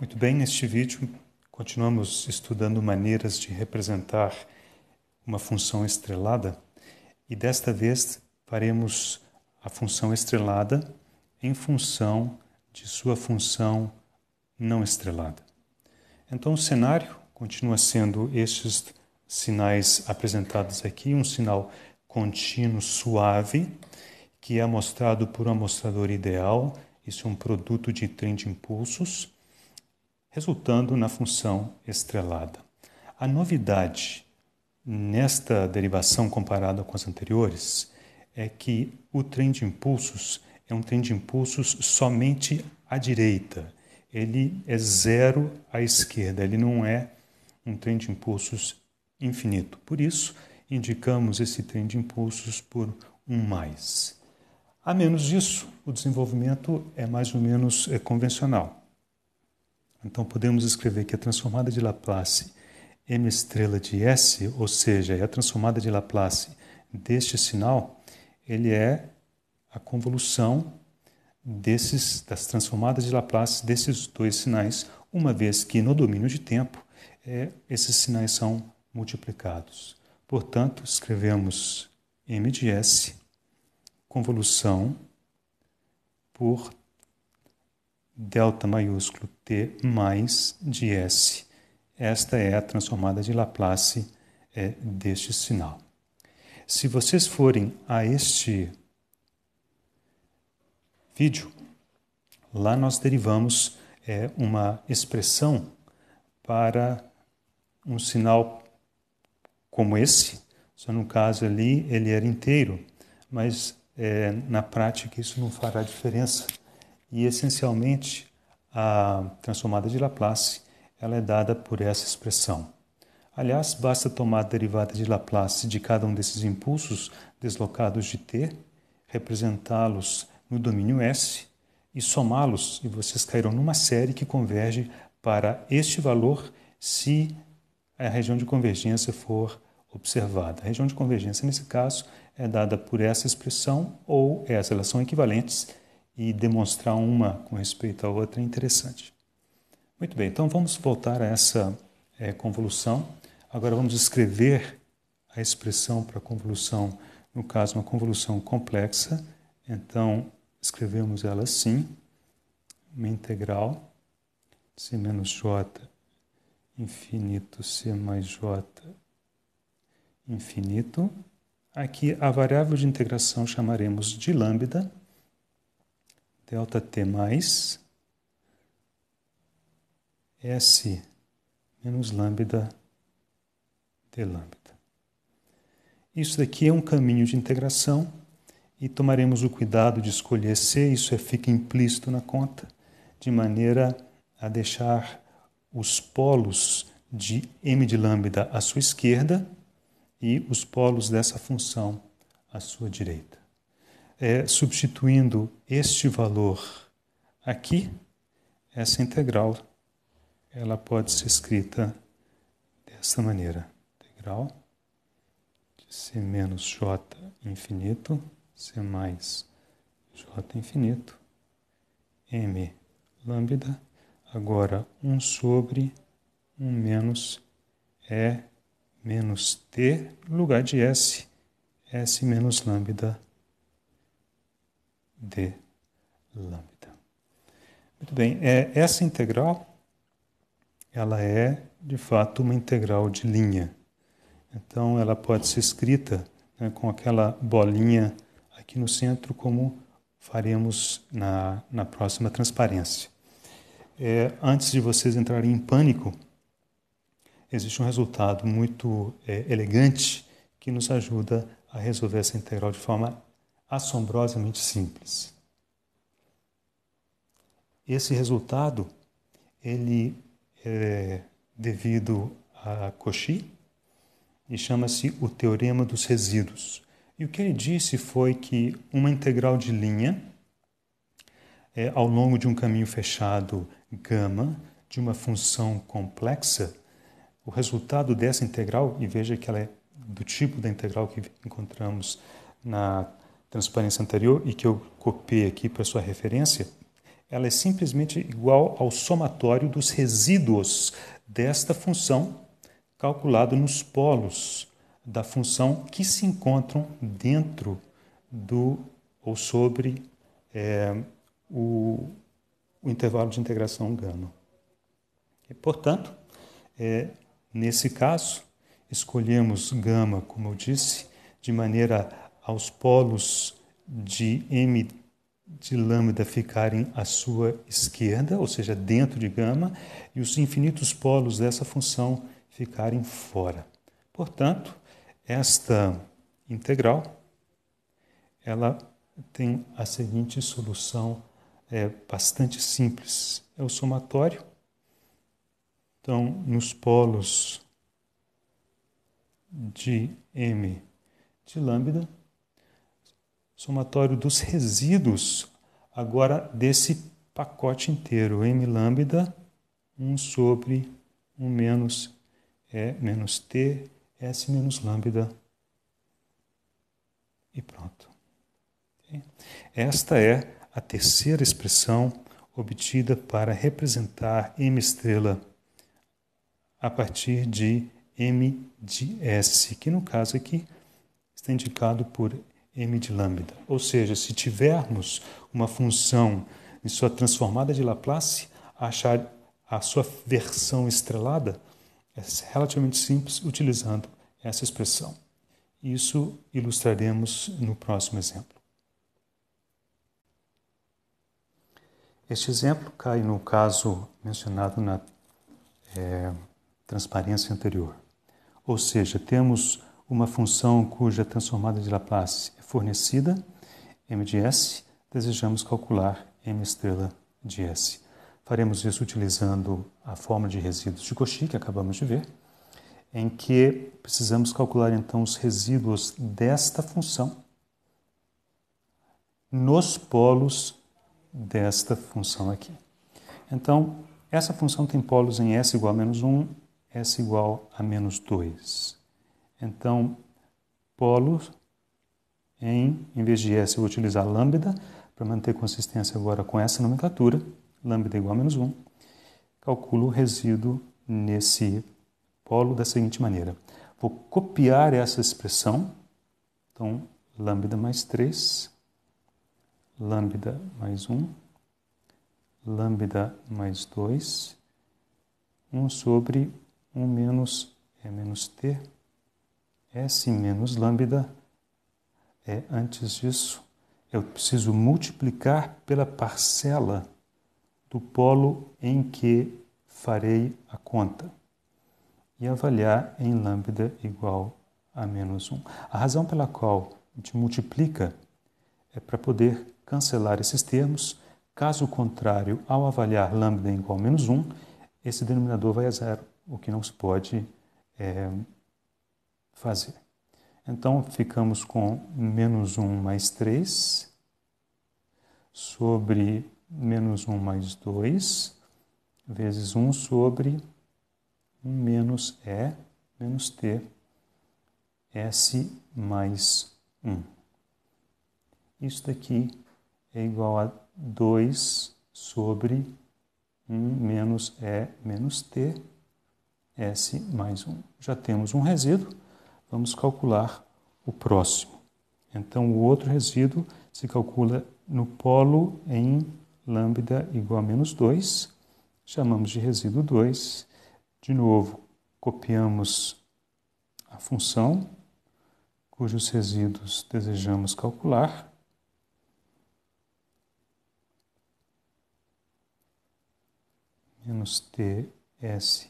Muito bem, neste vídeo continuamos estudando maneiras de representar uma função estrelada e desta vez faremos a função estrelada em função de sua função não estrelada. Então o cenário continua sendo estes sinais apresentados aqui, um sinal contínuo suave que é mostrado por um amostrador ideal, isso é um produto de trem de impulsos resultando na função estrelada. A novidade nesta derivação comparada com as anteriores é que o trem de impulsos é um trem de impulsos somente à direita. Ele é zero à esquerda, ele não é um trem de impulsos infinito. Por isso, indicamos esse trem de impulsos por um mais. A menos disso, o desenvolvimento é mais ou menos eh, convencional. Então podemos escrever que a transformada de Laplace m estrela de S, ou seja, é a transformada de Laplace deste sinal, ele é a convolução desses, das transformadas de Laplace desses dois sinais, uma vez que no domínio de tempo é, esses sinais são multiplicados. Portanto, escrevemos m de S, convolução por delta maiúsculo T mais de S. Esta é a transformada de Laplace é, deste sinal. Se vocês forem a este vídeo, lá nós derivamos é, uma expressão para um sinal como esse, só no caso ali ele era inteiro, mas é, na prática isso não fará diferença e essencialmente a transformada de Laplace ela é dada por essa expressão. Aliás, basta tomar a derivada de Laplace de cada um desses impulsos deslocados de t, representá-los no domínio S e somá-los e vocês cairão numa série que converge para este valor se a região de convergência for observada. A região de convergência, nesse caso, é dada por essa expressão ou essa. É elas são equivalentes e demonstrar uma com respeito à outra é interessante. Muito bem, então vamos voltar a essa é, convolução. Agora vamos escrever a expressão para convolução, no caso, uma convolução complexa. Então, escrevemos ela assim: uma integral c menos j infinito c mais j infinito. Aqui a variável de integração chamaremos de lambda delta t mais S menos lambda t lambda. Isso daqui é um caminho de integração e tomaremos o cuidado de escolher C, isso é, fica implícito na conta, de maneira a deixar os polos de m de lambda à sua esquerda e os polos dessa função à sua direita é, substituindo este valor aqui, essa integral, ela pode ser escrita dessa maneira. Integral de C menos J infinito, C mais J infinito, M lambda, agora 1 sobre 1 menos E menos T, no lugar de S, S menos lambda de lambda. Muito bem, é, essa integral ela é de fato uma integral de linha. Então ela pode ser escrita né, com aquela bolinha aqui no centro, como faremos na, na próxima transparência. É, antes de vocês entrarem em pânico, existe um resultado muito é, elegante que nos ajuda a resolver essa integral de forma assombrosamente simples. Esse resultado, ele é devido a Cauchy e chama-se o Teorema dos Resíduos. E o que ele disse foi que uma integral de linha é, ao longo de um caminho fechado gama de uma função complexa, o resultado dessa integral, e veja que ela é do tipo da integral que encontramos na transparência anterior e que eu copiei aqui para sua referência, ela é simplesmente igual ao somatório dos resíduos desta função calculado nos polos da função que se encontram dentro do ou sobre é, o, o, intervalo de integração gano. E, portanto, é, nesse caso, escolhemos gama, como eu disse, de maneira aos polos de M de lambda ficarem à sua esquerda, ou seja, dentro de gama, e os infinitos polos dessa função ficarem fora. Portanto, esta integral ela tem a seguinte solução é bastante simples, é o somatório. Então, nos polos de m de lambda somatório dos resíduos agora desse pacote inteiro. M lambda 1 sobre 1 menos E menos T, S menos lambda. E pronto. Esta é a terceira expressão obtida para representar M estrela a partir de M de S, que no caso aqui está indicado por m de lambda. Ou seja, se tivermos uma função em sua transformada de Laplace, achar a sua versão estrelada é relativamente simples utilizando essa expressão. Isso ilustraremos no próximo exemplo. Este exemplo cai no caso mencionado na é, transparência anterior. Ou seja, temos uma função cuja transformada de Laplace é fornecida, m de S, desejamos calcular m estrela de S. Faremos isso utilizando a fórmula de resíduos de Cauchy, que acabamos de ver, em que precisamos calcular então os resíduos desta função nos polos desta função aqui. Então, essa função tem polos em S igual a menos 1, S igual a menos 2. Então, polos em, em vez de S, eu vou utilizar lambda para manter consistência agora com essa nomenclatura, lambda é igual a menos 1. Calculo o resíduo nesse polo da seguinte maneira. Vou copiar essa expressão, então, lambda mais 3, lambda mais 1, lambda mais 2, 1 sobre 1 menos, é menos t, é S assim menos lambda é, antes disso, eu preciso multiplicar pela parcela do polo em que farei a conta e avaliar em lambda igual a menos 1. A razão pela qual a gente multiplica é para poder cancelar esses termos. Caso contrário, ao avaliar lambda igual a menos 1, esse denominador vai a zero, o que não se pode é, fazer. Então, ficamos com menos 1 mais 3 sobre menos 1 mais 2 vezes 1 sobre 1 menos E menos T, S mais 1. Isso daqui é igual a 2 sobre 1 menos E menos T, S mais 1. Já temos um resíduo vamos calcular o próximo. Então, o outro resíduo se calcula no polo em lambda igual a menos 2, chamamos de resíduo 2. De novo, copiamos a função cujos resíduos desejamos calcular. Menos TS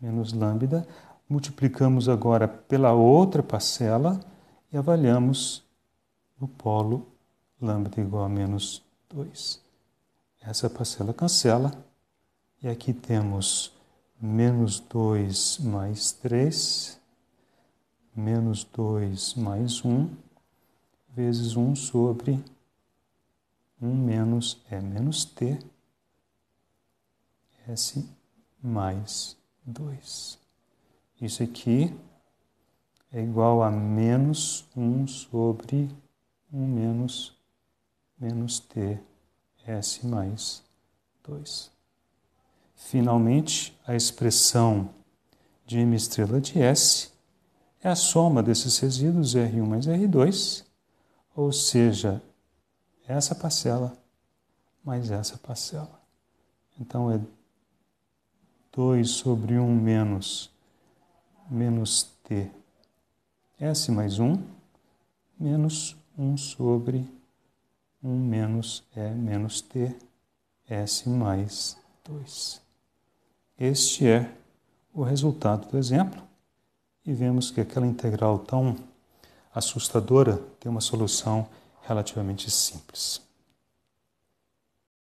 menos lambda multiplicamos agora pela outra parcela e avaliamos no polo lambda igual a menos 2. Essa parcela cancela e aqui temos menos 2 mais 3, menos 2 mais 1, vezes 1 sobre 1 menos é menos t, s mais 2. Isso aqui é igual a menos 1 sobre 1 menos, menos t s mais 2. Finalmente, a expressão de m estrela de s é a soma desses resíduos R1 mais R2, ou seja, essa parcela mais essa parcela. Então é 2 sobre 1 menos menos t. S mais 1 menos 1 sobre 1 menos E menos T, S mais 2. Este é o resultado do exemplo e vemos que aquela integral tão assustadora tem uma solução relativamente simples.